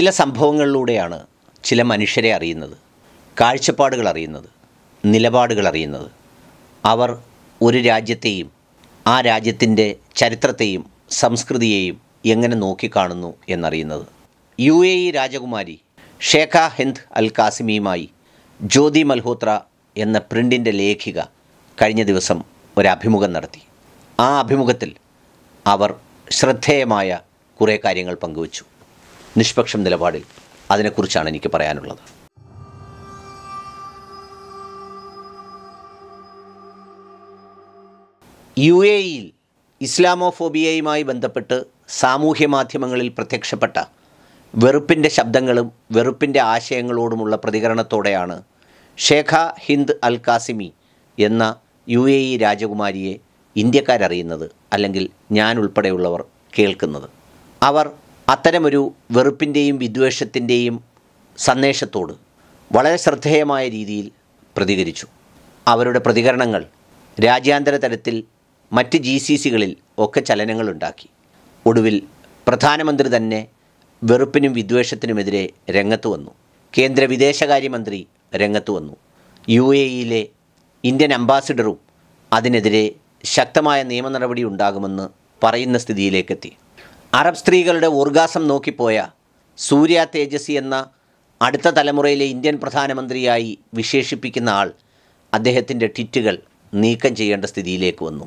ചില സംഭവങ്ങളിലൂടെയാണ് ചില മനുഷ്യരെ അറിയുന്നത് കാഴ്ചപ്പാടുകൾ അറിയുന്നത് നിലപാടുകൾ അറിയുന്നത് അവർ ഒരു രാജ്യത്തെയും ആ രാജ്യത്തിൻ്റെ ചരിത്രത്തെയും സംസ്കൃതിയെയും എങ്ങനെ നോക്കിക്കാണുന്നു എന്നറിയുന്നത് യു എ ഇ രാജകുമാരി ഷേഖ ഹിന്ദ് അൽ കാസിമിയുമായി ജ്യോതി മൽഹോത്ര എന്ന പ്രിൻറ്റിൻ്റെ ലേഖിക കഴിഞ്ഞ ദിവസം ഒരു അഭിമുഖം നടത്തി ആ അഭിമുഖത്തിൽ അവർ ശ്രദ്ധേയമായ കുറേ കാര്യങ്ങൾ പങ്കുവച്ചു നിഷ്പക്ഷം നിലപാടിൽ അതിനെക്കുറിച്ചാണ് എനിക്ക് പറയാനുള്ളത് യു എ ഇയിൽ ഇസ്ലാമോഫോബിയയുമായി ബന്ധപ്പെട്ട് സാമൂഹ്യ മാധ്യമങ്ങളിൽ പ്രത്യക്ഷപ്പെട്ട വെറുപ്പിൻ്റെ ശബ്ദങ്ങളും വെറുപ്പിൻ്റെ ആശയങ്ങളോടുമുള്ള പ്രതികരണത്തോടെയാണ് ഷേഖ ഹിന്ദ് അൽ കാസിമി എന്ന യു എ ഇ രാജകുമാരിയെ ഇന്ത്യക്കാരറിയുന്നത് അല്ലെങ്കിൽ ഞാൻ ഉൾപ്പെടെയുള്ളവർ കേൾക്കുന്നത് അവർ അത്തരമൊരു വെറുപ്പിൻ്റെയും വിദ്വേഷത്തിൻ്റെയും സന്ദേശത്തോട് വളരെ ശ്രദ്ധേയമായ രീതിയിൽ പ്രതികരിച്ചു അവരുടെ പ്രതികരണങ്ങൾ രാജ്യാന്തര തലത്തിൽ മറ്റ് ജി സി സികളിൽ ഒക്കെ ചലനങ്ങളുണ്ടാക്കി ഒടുവിൽ പ്രധാനമന്ത്രി തന്നെ വെറുപ്പിനും വിദ്വേഷത്തിനുമെതിരെ രംഗത്ത് വന്നു കേന്ദ്ര വിദേശകാര്യമന്ത്രി രംഗത്ത് വന്നു യു എ ഇയിലെ ഇന്ത്യൻ അംബാസിഡറും അതിനെതിരെ ശക്തമായ നിയമ നടപടി ഉണ്ടാകുമെന്ന് പറയുന്ന സ്ഥിതിയിലേക്കെത്തി അറബ് സ്ത്രീകളുടെ ഓർഗാസം നോക്കിപ്പോയ സൂര്യ തേജസ്വി എന്ന അടുത്ത തലമുറയിലെ ഇന്ത്യൻ പ്രധാനമന്ത്രിയായി വിശേഷിപ്പിക്കുന്ന ആൾ അദ്ദേഹത്തിൻ്റെ ട്വിറ്റുകൾ നീക്കം ചെയ്യേണ്ട സ്ഥിതിയിലേക്ക് വന്നു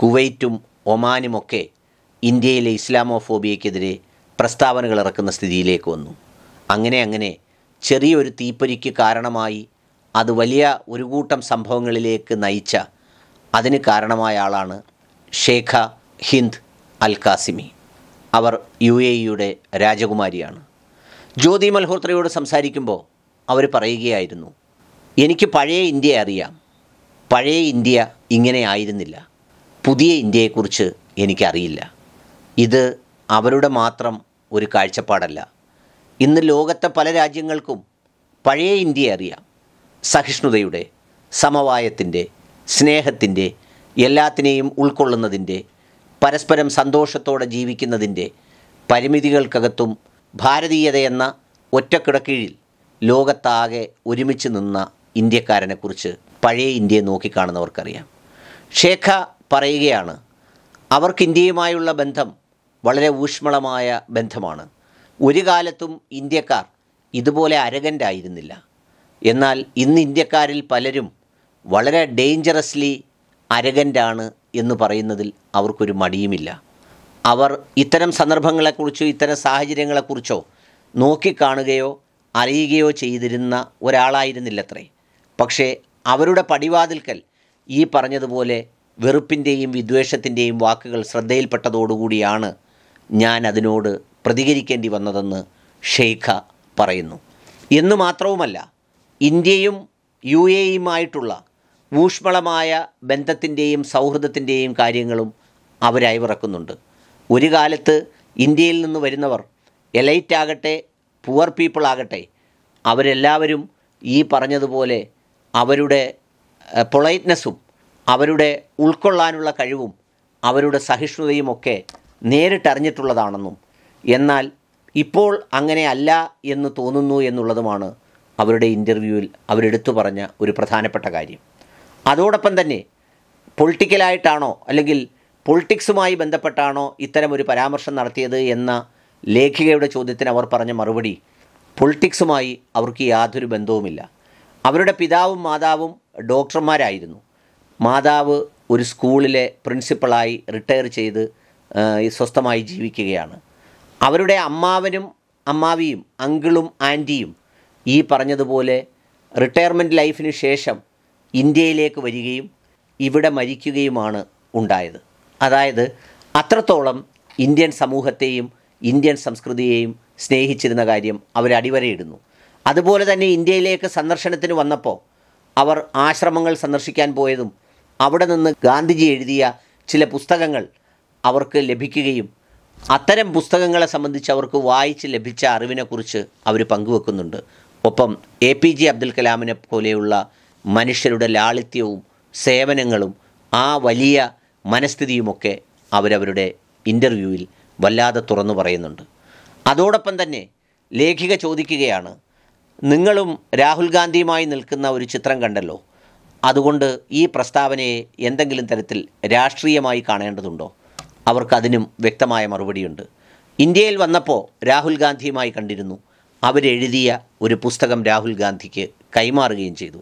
കുവൈറ്റും ഒമാനുമൊക്കെ ഇന്ത്യയിലെ ഇസ്ലാമോഫോബിയക്കെതിരെ പ്രസ്താവനകൾ ഇറക്കുന്ന സ്ഥിതിയിലേക്ക് വന്നു അങ്ങനെ അങ്ങനെ ചെറിയൊരു തീപ്പൊരിക്ക് കാരണമായി അത് വലിയ ഒരു കൂട്ടം സംഭവങ്ങളിലേക്ക് നയിച്ച അതിന് കാരണമായ ആളാണ് ഷേഖ ഹിന്ദ് അൽ കാസിമി അവർ യു എ ഇയുടെ രാജകുമാരിയാണ് ജ്യോതി മൽഹോത്രയോട് സംസാരിക്കുമ്പോൾ അവർ പറയുകയായിരുന്നു എനിക്ക് പഴയ ഇന്ത്യ അറിയാം പഴയ ഇന്ത്യ ഇങ്ങനെ ആയിരുന്നില്ല പുതിയ ഇന്ത്യയെക്കുറിച്ച് എനിക്കറിയില്ല ഇത് അവരുടെ മാത്രം ഒരു കാഴ്ചപ്പാടല്ല ഇന്ന് ലോകത്തെ പല രാജ്യങ്ങൾക്കും പഴയ ഇന്ത്യ അറിയാം സഹിഷ്ണുതയുടെ സമവായത്തിൻ്റെ സ്നേഹത്തിൻ്റെ എല്ലാത്തിനെയും ഉൾക്കൊള്ളുന്നതിൻ്റെ പരസ്പരം സന്തോഷത്തോടെ ജീവിക്കുന്നതിൻ്റെ പരിമിതികൾക്കകത്തും ഭാരതീയതയെന്ന ഒറ്റക്കിടക്കീഴിൽ ലോകത്താകെ ഒരുമിച്ച് നിന്ന ഇന്ത്യക്കാരനെക്കുറിച്ച് പഴയ ഇന്ത്യയെ നോക്കിക്കാണുന്നവർക്കറിയാം ഷേഖ പറയുകയാണ് അവർക്ക് ഇന്ത്യയുമായുള്ള ബന്ധം വളരെ ഊഷ്മളമായ ബന്ധമാണ് ഒരു കാലത്തും ഇന്ത്യക്കാർ ഇതുപോലെ അരകൻ്റായിരുന്നില്ല എന്നാൽ ഇന്ന് ഇന്ത്യക്കാരിൽ പലരും വളരെ ഡേഞ്ചറസ്ലി അരകൻ്റാണ് എന്ന് പറയുന്നതിൽ അവർക്കൊരു മടിയുമില്ല അവർ ഇത്തരം സന്ദർഭങ്ങളെക്കുറിച്ചോ ഇത്തരം സാഹചര്യങ്ങളെക്കുറിച്ചോ നോക്കിക്കാണുകയോ അറിയുകയോ ചെയ്തിരുന്ന ഒരാളായിരുന്നില്ലത്രേ പക്ഷേ അവരുടെ പടിവാതിൽക്കൽ ഈ പറഞ്ഞതുപോലെ വെറുപ്പിൻ്റെയും വിദ്വേഷത്തിൻ്റെയും വാക്കുകൾ ശ്രദ്ധയിൽപ്പെട്ടതോടുകൂടിയാണ് ഞാൻ അതിനോട് പ്രതികരിക്കേണ്ടി വന്നതെന്ന് ഷെയ്ഖ പറയുന്നു എന്നു മാത്രവുമല്ല ഇന്ത്യയും യു എയുമായിട്ടുള്ള ഊഷ്മളമായ ബന്ധത്തിൻ്റെയും സൗഹൃദത്തിൻ്റെയും കാര്യങ്ങളും അവരയവിറക്കുന്നുണ്ട് ഒരു കാലത്ത് ഇന്ത്യയിൽ നിന്ന് വരുന്നവർ എലൈറ്റ് ആകട്ടെ പുവർ പീപ്പിൾ ആകട്ടെ അവരെല്ലാവരും ഈ പറഞ്ഞതുപോലെ അവരുടെ പൊളൈറ്റ്നെസ്സും അവരുടെ ഉൾക്കൊള്ളാനുള്ള കഴിവും അവരുടെ സഹിഷ്ണുതയും ഒക്കെ നേരിട്ടറിഞ്ഞിട്ടുള്ളതാണെന്നും എന്നാൽ ഇപ്പോൾ അങ്ങനെ അല്ല എന്ന് തോന്നുന്നു എന്നുള്ളതുമാണ് അവരുടെ ഇൻ്റർവ്യൂവിൽ അവരെടുത്തു പറഞ്ഞ ഒരു പ്രധാനപ്പെട്ട കാര്യം അതോടൊപ്പം തന്നെ പൊളിറ്റിക്കലായിട്ടാണോ അല്ലെങ്കിൽ പൊളിറ്റിക്സുമായി ബന്ധപ്പെട്ടാണോ ഇത്തരമൊരു പരാമർശം നടത്തിയത് എന്ന ലേഖികയുടെ ചോദ്യത്തിന് അവർ പറഞ്ഞ മറുപടി പൊളിറ്റിക്സുമായി അവർക്ക് യാതൊരു ബന്ധവുമില്ല അവരുടെ പിതാവും മാതാവും ഡോക്ടർമാരായിരുന്നു മാതാവ് ഒരു സ്കൂളിലെ പ്രിൻസിപ്പളായി റിട്ടയർ ചെയ്ത് സ്വസ്ഥമായി ജീവിക്കുകയാണ് അവരുടെ അമ്മാവനും അമ്മാവിയും അങ്കിളും ആൻറ്റിയും ഈ പറഞ്ഞതുപോലെ റിട്ടയർമെൻറ്റ് ലൈഫിന് ശേഷം ഇന്ത്യയിലേക്ക് വരികയും ഇവിടെ മരിക്കുകയുമാണ് ഉണ്ടായത് അതായത് അത്രത്തോളം ഇന്ത്യൻ സമൂഹത്തെയും ഇന്ത്യൻ സംസ്കൃതിയെയും സ്നേഹിച്ചിരുന്ന കാര്യം അവർ അടിവരയിടുന്നു അതുപോലെ തന്നെ ഇന്ത്യയിലേക്ക് സന്ദർശനത്തിന് വന്നപ്പോൾ അവർ ആശ്രമങ്ങൾ സന്ദർശിക്കാൻ പോയതും അവിടെ നിന്ന് ഗാന്ധിജി എഴുതിയ ചില പുസ്തകങ്ങൾ അവർക്ക് ലഭിക്കുകയും അത്തരം പുസ്തകങ്ങളെ സംബന്ധിച്ച് അവർക്ക് വായിച്ച് ലഭിച്ച അറിവിനെക്കുറിച്ച് അവർ പങ്കുവെക്കുന്നുണ്ട് ഒപ്പം എ പി ജെ അബ്ദുൽ കലാമിനെ പോലെയുള്ള മനുഷ്യരുടെ ലാളിത്യവും സേവനങ്ങളും ആ വലിയ മനസ്ഥിതിയുമൊക്കെ അവരവരുടെ ഇൻ്റർവ്യൂവിൽ വല്ലാതെ തുറന്നു പറയുന്നുണ്ട് അതോടൊപ്പം തന്നെ ലേഖിക ചോദിക്കുകയാണ് നിങ്ങളും രാഹുൽ ഗാന്ധിയുമായി നിൽക്കുന്ന ഒരു ചിത്രം കണ്ടല്ലോ അതുകൊണ്ട് ഈ പ്രസ്താവനയെ എന്തെങ്കിലും തരത്തിൽ രാഷ്ട്രീയമായി കാണേണ്ടതുണ്ടോ അവർക്കതിനും വ്യക്തമായ മറുപടിയുണ്ട് ഇന്ത്യയിൽ വന്നപ്പോൾ രാഹുൽ ഗാന്ധിയുമായി കണ്ടിരുന്നു അവരെഴുതിയ ഒരു പുസ്തകം രാഹുൽ ഗാന്ധിക്ക് കൈമാറുകയും ചെയ്തു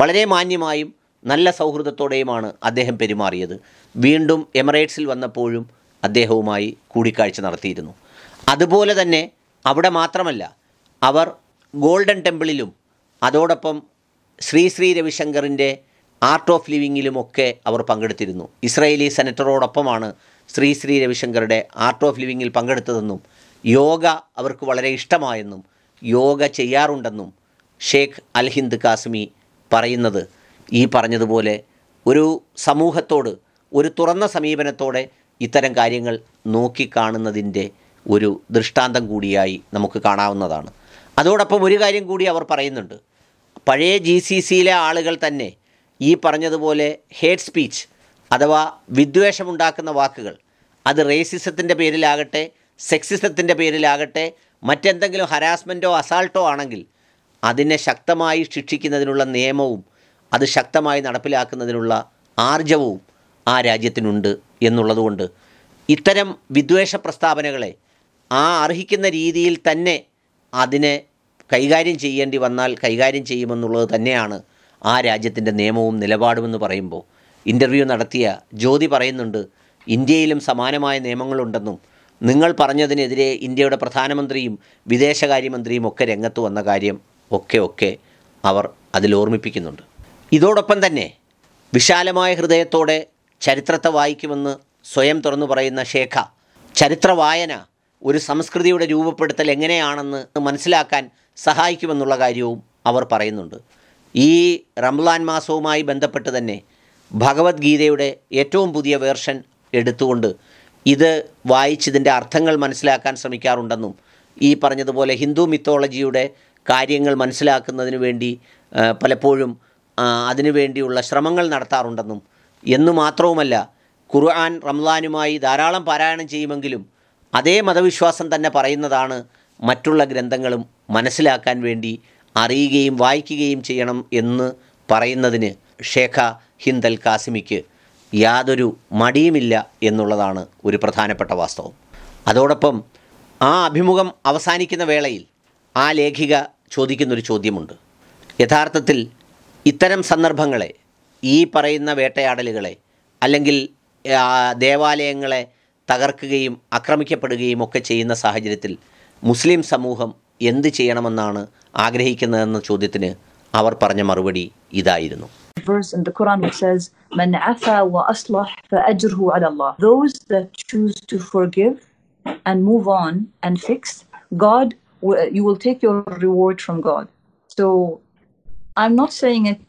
വളരെ മാന്യമായും നല്ല സൗഹൃദത്തോടെയുമാണ് അദ്ദേഹം പെരുമാറിയത് വീണ്ടും എമിറേറ്റ്സിൽ വന്നപ്പോഴും അദ്ദേഹവുമായി കൂടിക്കാഴ്ച നടത്തിയിരുന്നു അതുപോലെ തന്നെ അവിടെ മാത്രമല്ല അവർ ഗോൾഡൻ ടെമ്പിളിലും അതോടൊപ്പം ശ്രീ ശ്രീ രവിശങ്കറിൻ്റെ ആർട്ട് ഓഫ് ലിവിങ്ങിലുമൊക്കെ അവർ പങ്കെടുത്തിരുന്നു ഇസ്രയേലി സെനറ്ററോടൊപ്പമാണ് ശ്രീ ശ്രീ രവിശങ്കറുടെ ആർട്ട് ഓഫ് ലിവിങ്ങിൽ പങ്കെടുത്തതെന്നും യോഗ അവർക്ക് വളരെ ഇഷ്ടമായെന്നും യോഗ ചെയ്യാറുണ്ടെന്നും ഷേഖ് അൽഹിന്ദ് കാസ്മി പറയുന്നത് ഈ പറഞ്ഞതുപോലെ ഒരു സമൂഹത്തോട് ഒരു തുറന്ന സമീപനത്തോടെ ഇത്തരം കാര്യങ്ങൾ നോക്കിക്കാണുന്നതിൻ്റെ ഒരു ദൃഷ്ടാന്തം കൂടിയായി നമുക്ക് കാണാവുന്നതാണ് അതോടൊപ്പം ഒരു കാര്യം കൂടി അവർ പറയുന്നുണ്ട് പഴയ ജി സി സിയിലെ ആളുകൾ തന്നെ ഈ പറഞ്ഞതുപോലെ ഹേറ്റ് സ്പീച്ച് അഥവാ വിദ്വേഷമുണ്ടാക്കുന്ന വാക്കുകൾ അത് റേസിസത്തിൻ്റെ പേരിലാകട്ടെ സെക്സിസത്തിൻ്റെ പേരിലാകട്ടെ മറ്റെന്തെങ്കിലും ഹരാസ്മെൻറ്റോ അസാൾട്ടോ ആണെങ്കിൽ അതിനെ ശക്തമായി ശിക്ഷിക്കുന്നതിനുള്ള നിയമവും അത് ശക്തമായി നടപ്പിലാക്കുന്നതിനുള്ള ആർജവവും ആ രാജ്യത്തിനുണ്ട് എന്നുള്ളതുകൊണ്ട് ഇത്തരം വിദ്വേഷ പ്രസ്താവനകളെ ആ അർഹിക്കുന്ന രീതിയിൽ തന്നെ അതിനെ കൈകാര്യം ചെയ്യേണ്ടി വന്നാൽ കൈകാര്യം ചെയ്യുമെന്നുള്ളത് തന്നെയാണ് ആ രാജ്യത്തിൻ്റെ നിയമവും നിലപാടുമെന്ന് പറയുമ്പോൾ ഇൻ്റർവ്യൂ നടത്തിയ ജ്യോതി പറയുന്നുണ്ട് ഇന്ത്യയിലും സമാനമായ നിയമങ്ങളുണ്ടെന്നും നിങ്ങൾ പറഞ്ഞതിനെതിരെ ഇന്ത്യയുടെ പ്രധാനമന്ത്രിയും വിദേശകാര്യമന്ത്രിയും ഒക്കെ രംഗത്ത് വന്ന കാര്യം ഒക്കെ ഒക്കെ അവർ ഓർമ്മിപ്പിക്കുന്നുണ്ട് ഇതോടൊപ്പം തന്നെ വിശാലമായ ഹൃദയത്തോടെ ചരിത്രത്തെ വായിക്കുമെന്ന് സ്വയം തുറന്നു പറയുന്ന ശേഖ ചരിത്ര വായന ഒരു സംസ്കൃതിയുടെ രൂപപ്പെടുത്തൽ എങ്ങനെയാണെന്ന് മനസ്സിലാക്കാൻ സഹായിക്കുമെന്നുള്ള കാര്യവും അവർ പറയുന്നുണ്ട് ഈ റംലാൻ മാസവുമായി ബന്ധപ്പെട്ട് തന്നെ ഭഗവത്ഗീതയുടെ ഏറ്റവും പുതിയ വേർഷൻ എടുത്തുകൊണ്ട് ഇത് വായിച്ചതിൻ്റെ അർത്ഥങ്ങൾ മനസ്സിലാക്കാൻ ശ്രമിക്കാറുണ്ടെന്നും ഈ പറഞ്ഞതുപോലെ ഹിന്ദു മിത്തോളജിയുടെ കാര്യങ്ങൾ മനസ്സിലാക്കുന്നതിന് വേണ്ടി പലപ്പോഴും അതിനു വേണ്ടിയുള്ള ശ്രമങ്ങൾ നടത്താറുണ്ടെന്നും എന്നു മാത്രവുമല്ല ഖുർആൻ റംലാനുമായി ധാരാളം പാരായണം ചെയ്യുമെങ്കിലും അതേ മതവിശ്വാസം തന്നെ പറയുന്നതാണ് മറ്റുള്ള ഗ്രന്ഥങ്ങളും മനസ്സിലാക്കാൻ വേണ്ടി അറിയുകയും വായിക്കുകയും ചെയ്യണം എന്ന് പറയുന്നതിന് ഷേഖ ഹിന്ദൽ കാസിമിക്ക് യാതൊരു മടിയുമില്ല എന്നുള്ളതാണ് ഒരു പ്രധാനപ്പെട്ട വാസ്തവം അതോടൊപ്പം ആ അഭിമുഖം അവസാനിക്കുന്ന വേളയിൽ ആ ലേഖിക ചോദിക്കുന്നൊരു ചോദ്യമുണ്ട് യഥാർത്ഥത്തിൽ ഇത്തരം സന്ദർഭങ്ങളെ ഈ പറയുന്ന വേട്ടയാടലുകളെ അല്ലെങ്കിൽ ദേവാലയങ്ങളെ തകർക്കുകയും ആക്രമിക്കപ്പെടുകയും ഒക്കെ ചെയ്യുന്ന സാഹചര്യത്തിൽ മുസ്ലിം സമൂഹം എന്ത് ചെയ്യണമെന്നാണ് ആഗ്രഹിക്കുന്നതെന്ന ചോദ്യത്തിന് അവർ പറഞ്ഞ മറുപടി ഇതായിരുന്നു verse in the Quran which says, Those that choose to forgive and move on and fix, God you will take your reward from God. So I'm not saying it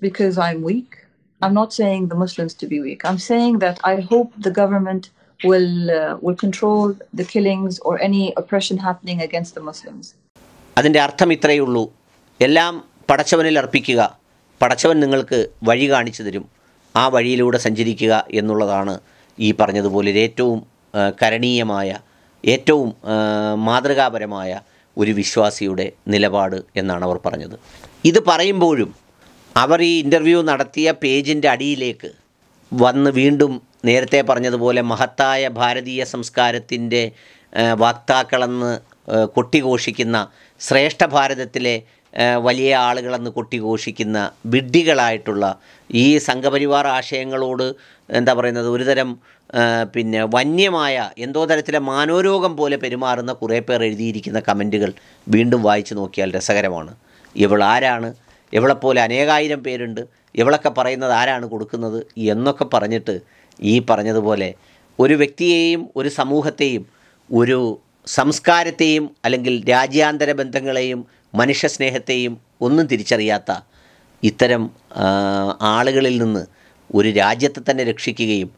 because I'm weak. I'm not saying the Muslims to be weak. I'm saying that I hope the government will uh, will control the killings or any oppression happening against the Muslims. അതിന്റെ അർത്ഥം ഇത്രയേ ഉള്ളൂ എല്ലാം പടച്ചവനിൽ അർപ്പിക്കുക പടച്ചവൻ നിങ്ങൾക്ക് വഴി കാണിച്ചു തരും ആ വഴിയിലൂടെ സഞ്ചരിക്കുക എന്നുള്ളതാണ് ഈ പറഞ്ഞതുപോലെ ഏറ്റവും കരണീയമായ ഏറ്റവും മാതൃകാപരമായ ഒരു വിശ്വാസിയുടെ നിലപാട് എന്നാണ് അവർ പറഞ്ഞത് ഇത് പറയുമ്പോഴും അവർ ഈ ഇൻ്റർവ്യൂ നടത്തിയ പേജിൻ്റെ അടിയിലേക്ക് വന്ന് വീണ്ടും നേരത്തെ പറഞ്ഞതുപോലെ മഹത്തായ ഭാരതീയ സംസ്കാരത്തിൻ്റെ വാക്താക്കളെന്ന് കൊട്ടിഘോഷിക്കുന്ന ശ്രേഷ്ഠ ഭാരതത്തിലെ വലിയ ആളുകളെന്ന് കൊട്ടിഘോഷിക്കുന്ന വിഡ്ഢികളായിട്ടുള്ള ഈ സംഘപരിവാർ ആശയങ്ങളോട് എന്താ പറയുന്നത് ഒരുതരം പിന്നെ വന്യമായ എന്തോ തരത്തിലെ മാനോരോഗം പോലെ പെരുമാറുന്ന കുറേ പേർ എഴുതിയിരിക്കുന്ന കമൻറ്റുകൾ വീണ്ടും വായിച്ചു നോക്കിയാൽ രസകരമാണ് ഇവൾ ആരാണ് ഇവളെപ്പോലെ അനേകായിരം പേരുണ്ട് ഇവളൊക്കെ പറയുന്നത് ആരാണ് കൊടുക്കുന്നത് എന്നൊക്കെ പറഞ്ഞിട്ട് ഈ പറഞ്ഞതുപോലെ ഒരു വ്യക്തിയെയും ഒരു സമൂഹത്തെയും ഒരു സംസ്കാരത്തെയും അല്ലെങ്കിൽ രാജ്യാന്തര ബന്ധങ്ങളെയും മനുഷ്യസ്നേഹത്തെയും ഒന്നും തിരിച്ചറിയാത്ത ഇത്തരം ആളുകളിൽ നിന്ന് ഒരു രാജ്യത്തെ തന്നെ രക്ഷിക്കുകയും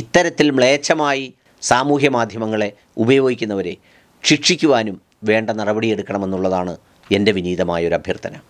ഇത്തരത്തിൽ മ്ലേച്ഛമായി സാമൂഹ്യ മാധ്യമങ്ങളെ ഉപയോഗിക്കുന്നവരെ ശിക്ഷിക്കുവാനും വേണ്ട നടപടിയെടുക്കണമെന്നുള്ളതാണ് എൻ്റെ വിനീതമായൊരു അഭ്യർത്ഥന